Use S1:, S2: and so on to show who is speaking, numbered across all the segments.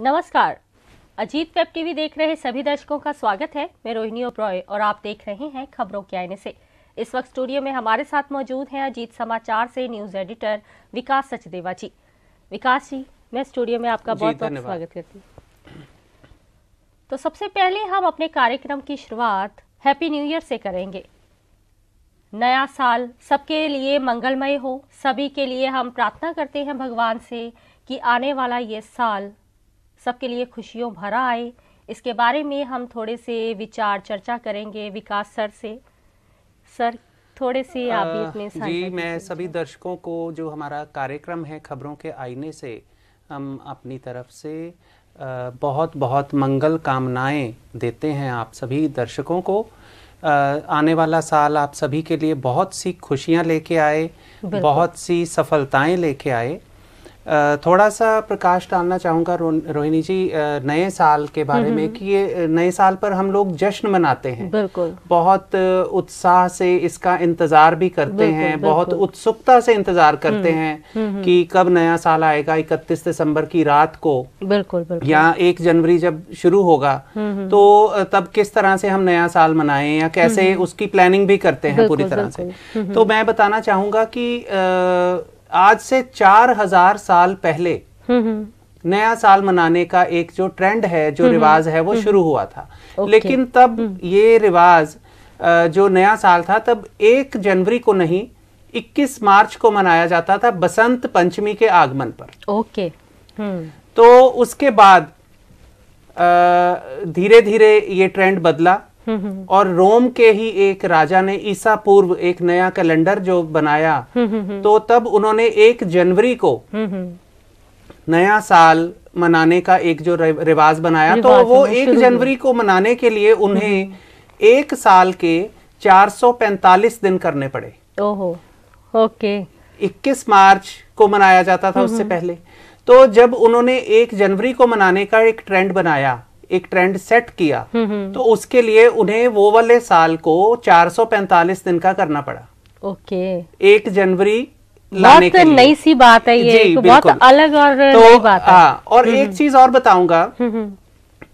S1: नमस्कार Ajit web TV देख रहे सभी दर्शकों का स्वागत है मैं रोहिणी ओब्रॉय और आप देख रहे हैं खबरों के आईने से इस वक्त स्टूडियो में हमारे साथ मौजूद हैं अजीत समाचार से न्यूज एडिटर विकास सचदेवा जी विकास जी मैं स्टूडियो में आपका बहुत बहुत स्वागत करती हूँ तो सबसे पहले हम अपने कार्यक्रम की शुरुआत हैप्पी न्यू ईयर से करेंगे नया साल सबके लिए मंगलमय हो सभी के लिए हम प्रार्थना करते हैं भगवान से कि आने वाला ये साल सबके लिए खुशियों भरा आए इसके बारे में हम थोड़े से विचार चर्चा करेंगे विकास सर से सर थोड़े से आप इतने जी
S2: मैं सभी दर्शकों को जो हमारा कार्यक्रम है खबरों के आईने से हम अपनी तरफ से बहुत बहुत मंगल कामनाएं देते हैं आप सभी दर्शकों को आने वाला साल आप सभी के लिए बहुत सी खुशियां लेके आए बहुत सी सफलताएं लेके आए थोड़ा सा प्रकाश डालना चाहूँगा रोहिणी जी नए साल के बारे में कि ये नए साल पर हम लोग जश्न मनाते हैं बिल्कुल बहुत उत्साह से इसका इंतजार भी करते बिल्कुल, हैं बिल्कुल। बहुत उत्सुकता से इंतजार करते हम्म, हैं कि कब नया साल आएगा इकतीस दिसंबर की रात को
S1: बिल्कुल, बिल्कुल। या
S2: एक जनवरी जब शुरू होगा तो तब किस तरह से हम नया साल मनाएं या कैसे उसकी प्लानिंग भी करते हैं पूरी तरह से तो मैं बताना चाहूंगा कि आज से चार हजार साल पहले हम्म, हम्म। नया साल मनाने का एक जो ट्रेंड है जो हम्म, रिवाज है वो शुरू हुआ था लेकिन तब ये रिवाज जो नया साल था तब एक जनवरी को नहीं 21 मार्च को मनाया जाता था बसंत पंचमी के आगमन पर ओके तो उसके बाद धीरे धीरे ये ट्रेंड बदला और रोम के ही एक राजा ने ईसा पूर्व एक नया कैलेंडर जो बनाया तो तब उन्होंने एक जनवरी को नया साल मनाने का एक जो रिवाज बनाया तो वो एक जनवरी को मनाने के लिए उन्हें एक साल के 445 दिन करने पड़े ओहो ओके 21 मार्च को मनाया जाता था उससे हम्म। पहले तो जब उन्होंने एक जनवरी को मनाने का एक ट्रेंड बनाया एक ट्रेंड सेट किया हम्म, हम्म। तो उसके लिए उन्हें वो वाले साल को 445 दिन का करना पड़ा
S1: ओके एक जनवरी लाने बहुत नई सी बात है ये जी, तो बहुत अलग और तो, नई बात है आ, हाँ,
S2: और हम्म, एक चीज और बताऊंगा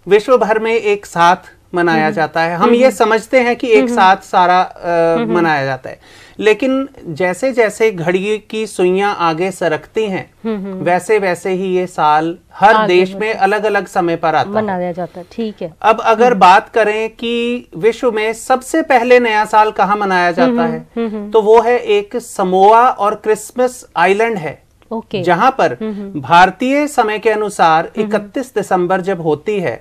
S2: विश्व भर में एक साथ मनाया जाता है हम ये समझते हैं कि एक साथ सारा आ, मनाया जाता है लेकिन जैसे जैसे घड़ी की सुइयां आगे सरकती हैं हम्म, हम्म। वैसे वैसे ही ये साल हर देश में अलग अलग समय पर आता
S1: मनाया जाता है ठीक है
S2: अब अगर हम्म। बात करें कि विश्व में सबसे पहले नया साल कहाँ मनाया जाता
S1: है तो
S2: वो है एक समोआ और क्रिसमस आइलैंड है okay. जहां पर भारतीय समय के अनुसार 31 दिसंबर जब होती है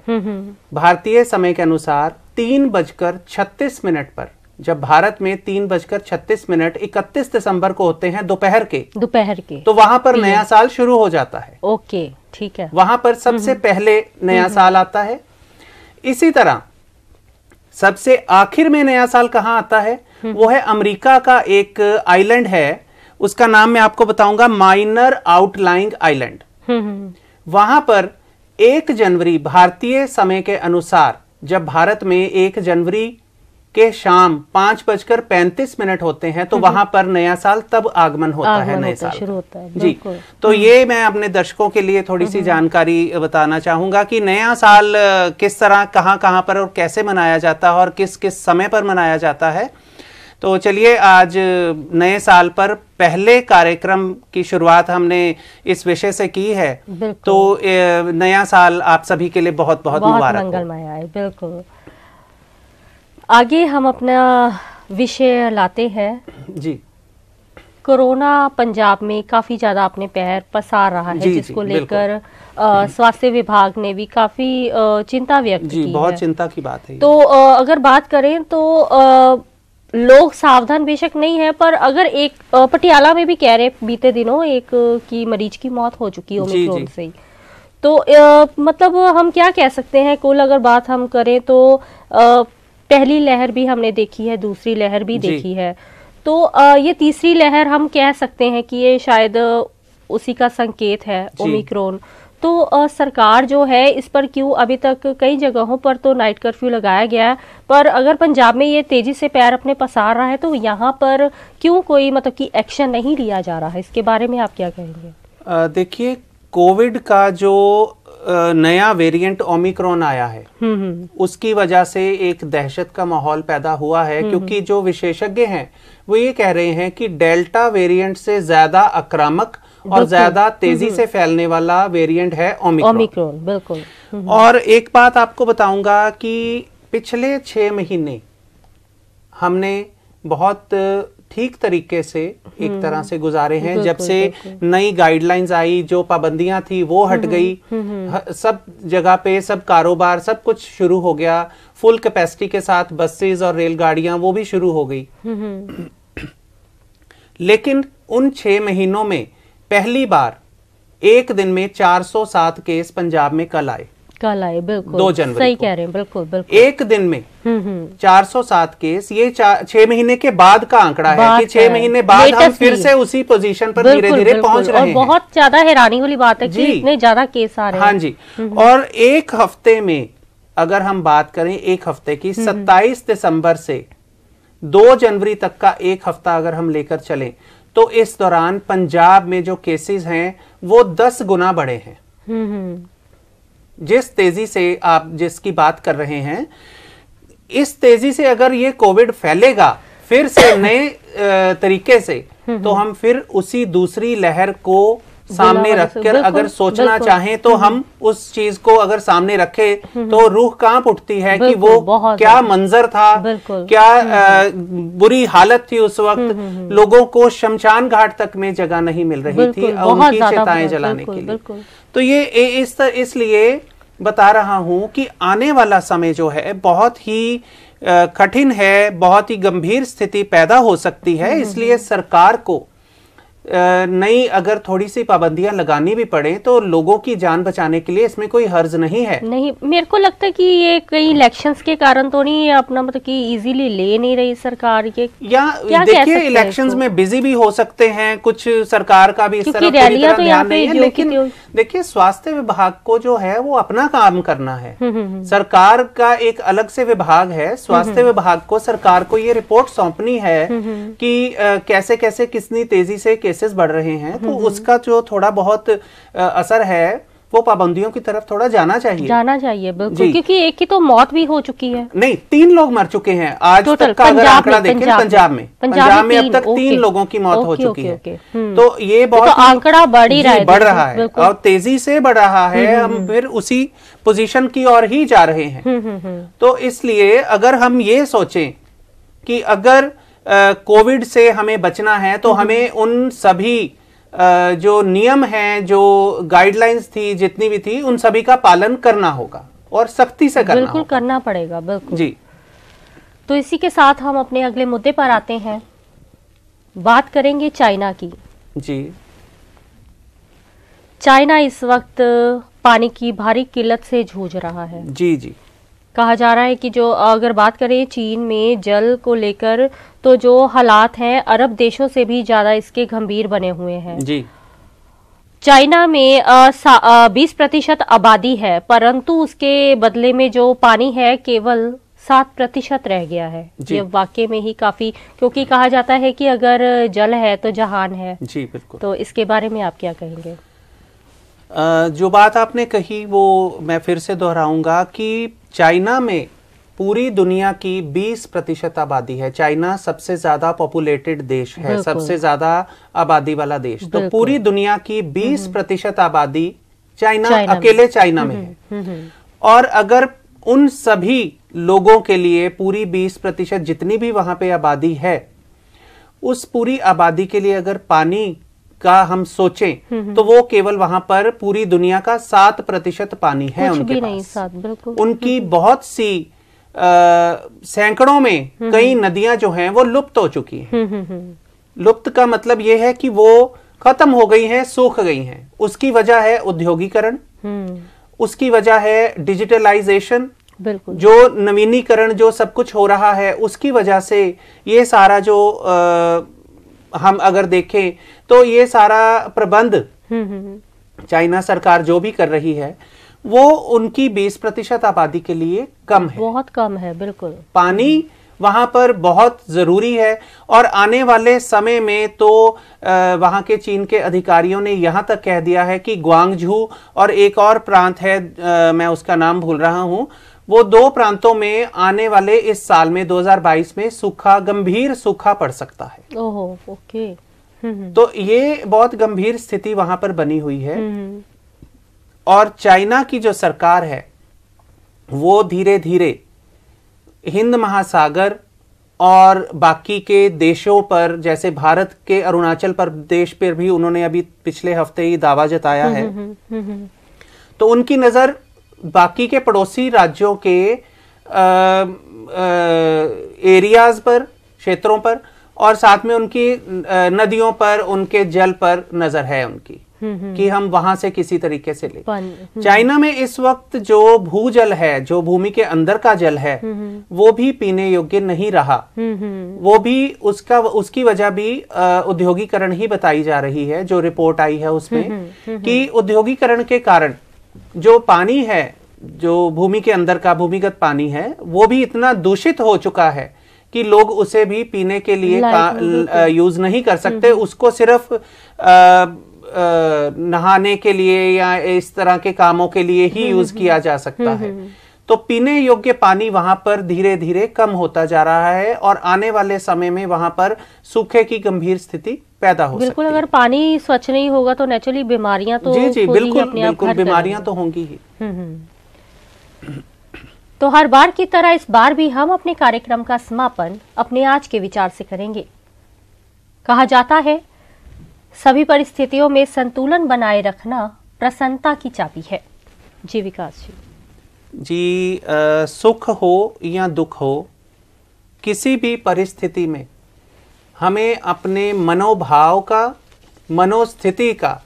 S2: भारतीय समय के अनुसार तीन बजकर छत्तीस मिनट पर जब भारत में तीन बजकर छत्तीस मिनट इकतीस दिसंबर को होते हैं दोपहर के
S1: दोपहर के
S2: तो वहां पर नया साल शुरू हो जाता है
S1: ओके ठीक है
S2: वहां पर सबसे हम्म। पहले नया हम्म, हम्म। साल आता है इसी तरह सबसे आखिर में नया साल कहाँ आता है वो है अमेरिका का एक आइलैंड है उसका नाम मैं आपको बताऊंगा माइनर आउटलाइंग आइलैंड वहां पर एक जनवरी भारतीय समय के अनुसार जब भारत में एक जनवरी के शाम पांच बजकर पैंतीस मिनट होते हैं तो हम्म। वहां पर नया साल तब आगमन होता आगमन है नए साल शुरू होता है जी तो हम्म। ये मैं अपने दर्शकों के लिए थोड़ी सी हम्म। जानकारी बताना चाहूंगा कि नया साल किस तरह कहाँ कहाँ पर और कैसे मनाया जाता है और किस किस समय पर मनाया जाता है तो चलिए आज नए साल पर पहले कार्यक्रम की शुरुआत हमने इस विषय से की है तो नया साल आप सभी के लिए बहुत बहुत, बहुत मुबारक
S1: मंगलमय आए बिल्कुल आगे हम अपना विषय लाते हैं जी कोरोना पंजाब में काफ़ी ज़्यादा अपने पैर पसार रहा है जिसको लेकर स्वास्थ्य विभाग ने भी काफ़ी चिंता व्यक्त की बहुत है। चिंता की बात है तो आ, अगर बात करें तो आ, लोग सावधान बेशक नहीं है पर अगर एक पटियाला में भी कह रहे बीते दिनों एक की मरीज की मौत हो चुकी है ओमिक्रोन से तो आ, मतलब हम क्या कह सकते हैं कुल अगर बात हम करें तो पहली लहर भी हमने देखी है दूसरी लहर भी देखी है तो आ, ये तीसरी लहर हम कह सकते हैं कि ये शायद उसी का संकेत है ओमिक्रोन तो आ, सरकार जो है इस पर क्यों अभी तक कई जगहों पर तो नाइट कर्फ्यू लगाया गया है पर अगर पंजाब में ये तेजी से पैर अपने पसार रहा है तो यहाँ पर क्यों कोई मतलब कि एक्शन नहीं लिया जा रहा है इसके बारे में आप क्या कहेंगे
S2: देखिए कोविड का जो नया वेरिएंट ओमिक्रॉन आया है
S1: हम्म, हम्म, हम्म।
S2: उसकी वजह से एक दहशत का माहौल पैदा हुआ है क्योंकि जो विशेषज्ञ हैं वो ये कह रहे हैं कि डेल्टा वेरिएंट से ज्यादा आक्रामक और ज्यादा तेजी से फैलने वाला वेरिएंट है
S1: ओमिक्रॉन बिल्कुल और
S2: एक बात आपको बताऊंगा कि पिछले छह महीने हमने बहुत ठीक तरीके से एक हम्म। तरह से गुजारे हैं जब से नई गाइडलाइंस आई जो पाबंदियां थी वो हट हम्म, गई
S1: हम्म,
S2: सब जगह पे सब कारोबार सब कुछ शुरू हो गया फुल कैपेसिटी के साथ बसेस और रेलगाड़ियां वो भी शुरू हो
S1: गई
S2: लेकिन उन छह महीनों में पहली बार एक दिन में 407 केस पंजाब में कल आए
S1: कल आए बिल्कुल दो जनवरी सही कह रहे हैं बिल्कुल बिल्कुल
S2: एक दिन में हम्म, हम्म। चार सौ सात केस ये छह महीने के बाद का आंकड़ा है कि छह महीने बाद हम फिर से उसी पोजीशन पर धीरे धीरे पहुंच रहे हैं बहुत
S1: ज्यादा हैरानी वाली बात है कि इतने ज्यादा केस आ रहे हाँ हैं हाँ
S2: जी हम्म, और एक हफ्ते में अगर हम बात करें एक हफ्ते की सत्ताईस दिसंबर से दो जनवरी तक का एक हफ्ता अगर हम लेकर चलें तो इस दौरान पंजाब में जो केसेस हैं वो दस गुना बढ़े हैं जिस तेज़ी से आप जिसकी बात कर रहे हैं इस तेज़ी से अगर ये कोविड फैलेगा फिर से नए तरीके से हम्म, तो हम्म। हम फिर उसी दूसरी लहर को सामने रखकर अगर सोचना चाहें तो हम्म। हम उस चीज को अगर सामने रखें हम्म। तो रूह कांप उठती है कि वो क्या मंजर था क्या हम्म, बुरी हालत थी उस वक्त लोगों को शमशान घाट तक में जगह नहीं मिल रही थी और उनकी चेताएं जलाने के लिए तो ये इस इसलिए बता रहा हूं कि आने वाला समय जो है बहुत ही कठिन है बहुत ही गंभीर स्थिति पैदा हो सकती है इसलिए सरकार को नई अगर थोड़ी सी पाबंदियां लगानी भी पड़े तो लोगों की जान बचाने के लिए इसमें कोई हर्ज नहीं है
S1: नहीं मेरे को लगता है कि ये कई इलेक्शंस के कारण तो नहीं अपना मतलब कि इजीली ले नहीं रही सरकार ये या देखिए इलेक्शंस
S2: में बिजी भी हो सकते हैं कुछ सरकार का भी इस तरह रैलियां तो यहाँ पे लेकिन तो- देखिए स्वास्थ्य विभाग को जो है वो अपना काम करना है हम्म, हम्म, हम्म। सरकार का एक अलग से विभाग है स्वास्थ्य विभाग को सरकार को ये रिपोर्ट सौंपनी है कि कैसे कैसे कितनी तेजी से केसेस बढ़ रहे हैं तो हम्म, हम्म। उसका जो थोड़ा बहुत असर है वो पाबंदियों की तरफ थोड़ा जाना चाहिए जाना
S1: चाहिए बिल्कुल क्योंकि एक की तो मौत भी हो चुकी है
S2: नहीं तीन लोग मर चुके हैं आज तक का अगर आंकड़ा देखें पंजाब में पंजाब में अब तक तीन लोगों की मौत हो चुकी है तो हम्म। ये तो बहुत
S1: आंकड़ा बढ़ ही रहा है बढ़ रहा है और
S2: तेजी से बढ़ रहा है हम फिर उसी पोजिशन की ओर ही जा रहे हैं तो इसलिए अगर हम ये सोचे कि अगर कोविड से हमें बचना है तो हमें उन सभी जो नियम हैं जो गाइडलाइंस थी जितनी भी थी उन सभी का पालन करना होगा और सख्ती से करना बिल्कुल
S1: करना पड़ेगा बिल्कुल जी तो इसी के साथ हम अपने अगले मुद्दे पर आते हैं बात करेंगे चाइना की जी चाइना इस वक्त पानी की भारी किल्लत से जूझ रहा है जी जी कहा जा रहा है कि जो अगर बात करें चीन में जल को लेकर तो जो हालात हैं अरब देशों से भी ज़्यादा इसके गंभीर बने हुए हैं जी चाइना में बीस प्रतिशत आबादी है परंतु उसके बदले में जो पानी है केवल सात प्रतिशत रह गया है ये वाक्य में ही काफी क्योंकि कहा जाता है कि अगर जल है तो जहान है जी बिल्कुल तो इसके बारे में आप क्या कहेंगे
S2: जो बात आपने कही वो मैं फिर से दोहराऊंगा कि चाइना में पूरी दुनिया की 20 प्रतिशत आबादी है चाइना सबसे ज्यादा पॉपुलेटेड देश है सबसे ज्यादा आबादी वाला देश तो पूरी दुनिया की 20 हम्म। प्रतिशत आबादी चाइना अकेले चाइना में हम्म, है हम्म, और अगर उन सभी लोगों के लिए पूरी 20 प्रतिशत जितनी भी वहां पे आबादी है उस पूरी आबादी के लिए अगर पानी का हम सोचें हम्म, हम्म। तो वो केवल वहां पर पूरी दुनिया का सात प्रतिशत पानी है उनके
S1: पास
S2: उनकी बहुत सी सैकड़ों में हम्म, कई नदियां जो हैं वो लुप्त हो चुकी हैं लुप्त का मतलब ये है कि वो खत्म हो गई हैं सूख गई हैं उसकी वजह है उद्योगीकरण उसकी वजह है डिजिटलाइजेशन बिल्कुल जो नवीनीकरण जो सब कुछ हो रहा है उसकी वजह से ये सारा जो आ, हम अगर देखें तो ये सारा प्रबंध
S1: हम्म, हम्म, हम्म।
S2: चाइना सरकार जो भी कर रही है वो उनकी बीस प्रतिशत आबादी के लिए कम है
S1: बहुत कम है बिल्कुल
S2: पानी वहाँ पर बहुत ज़रूरी है और आने वाले समय में तो वहाँ के चीन के अधिकारियों ने यहाँ तक कह दिया है कि ग्वांगझू और एक और प्रांत है आ, मैं उसका नाम भूल रहा हूँ वो दो प्रांतों में आने वाले इस साल में 2022 में सूखा गंभीर सूखा पड़ सकता है
S1: ओहो, ओके हम्म, हम्म।
S2: तो ये बहुत गंभीर स्थिति वहां पर बनी हुई है हम्म, और चाइना की जो सरकार है वो धीरे धीरे हिंद महासागर और बाकी के देशों पर जैसे भारत के अरुणाचल प्रदेश पर भी उन्होंने अभी पिछले हफ्ते ही दावा जताया है तो उनकी नजर बाकी के पड़ोसी राज्यों के एरियाज पर क्षेत्रों पर और साथ में उनकी नदियों पर उनके जल पर नजर है उनकी
S1: हम्म, हम्म, कि हम
S2: वहां से किसी तरीके से ले
S1: हम्म। चाइना
S2: में इस वक्त जो भूजल है जो भूमि के अंदर का जल है वो भी पीने योग्य नहीं रहा वो भी उसका उसकी वजह भी उद्योगीकरण ही बताई जा रही है जो रिपोर्ट आई है उसमें कि उद्योगीकरण के कारण जो पानी है जो भूमि के अंदर का भूमिगत पानी है वो भी इतना दूषित हो चुका है कि लोग उसे भी पीने के लिए का, यूज नहीं कर सकते हम्म। उसको सिर्फ आ, नहाने के लिए या इस तरह के कामों के लिए ही यूज हम्म, हम्म, किया जा सकता है तो पीने योग्य पानी वहां पर धीरे धीरे कम होता जा रहा है और आने वाले समय में वहां पर सूखे की गंभीर स्थिति पैदा हो बिल्कुल
S1: अगर पानी स्वच्छ नहीं होगा तो नेचुरली बीमारियां तो जी जी बिल्कुल बिल्कुल बीमारियां तो होंगी ही हम्म, हम्म। तो हर बार की तरह इस बार भी हम अपने कार्यक्रम का समापन अपने आज के विचार से करेंगे कहा जाता है सभी परिस्थितियों में संतुलन बनाए रखना प्रसन्नता की चाबी है जी विकास जी
S2: जी आ, सुख हो या दुख हो किसी भी परिस्थिति में हमें अपने मनोभाव का मनोस्थिति का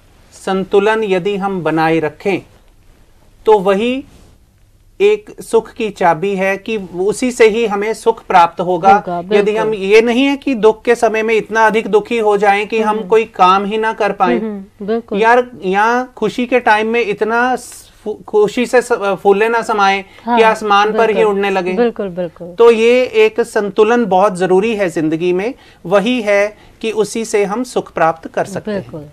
S2: संतुलन यदि हम बनाए रखें तो वही एक सुख की चाबी है कि उसी से ही हमें सुख प्राप्त होगा, होगा यदि हम ये नहीं है कि दुख के समय में इतना अधिक दुखी हो जाएं कि हम्म, हम हम्म। कोई काम ही ना कर पाए हम्म, यार यहाँ खुशी के टाइम में इतना खुशी से फूले ना समाए हाँ, कि आसमान पर ही उड़ने लगे बिल्कुल बिल्कुल तो ये एक संतुलन बहुत जरूरी है जिंदगी में वही है कि उसी से हम सुख प्राप्त कर सकते हैं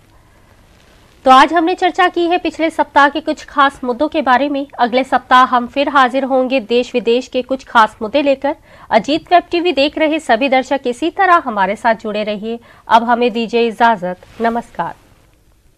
S1: तो आज हमने चर्चा की है पिछले सप्ताह के कुछ खास मुद्दों के बारे में अगले सप्ताह हम फिर हाजिर होंगे देश विदेश के कुछ खास मुद्दे लेकर अजीत वेब टीवी देख रहे सभी दर्शक इसी तरह हमारे साथ जुड़े रहिए अब हमें दीजिए इजाजत नमस्कार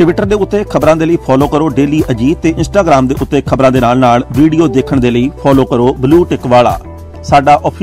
S2: ਟਵਿੱਟਰ ਦੇ ਉੱਤੇ ਖਬਰਾਂ ਦੇ ਲਈ ਫੋਲੋ ਕਰੋ ਡੇਲੀ ਅਜੀਤ ਤੇ ਇੰਸਟਾਗ੍ਰam ਦੇ ਉੱਤੇ ਖਬਰਾਂ ਦੇ ਨਾਲ ਨਾਲ ਵੀਡੀਓ ਦੇਖਣ ਦੇ ਲਈ ਫੋਲੋ ਕਰੋ ਬਲੂ ਟਿਕ ਵਾਲਾ ਸਾਡਾ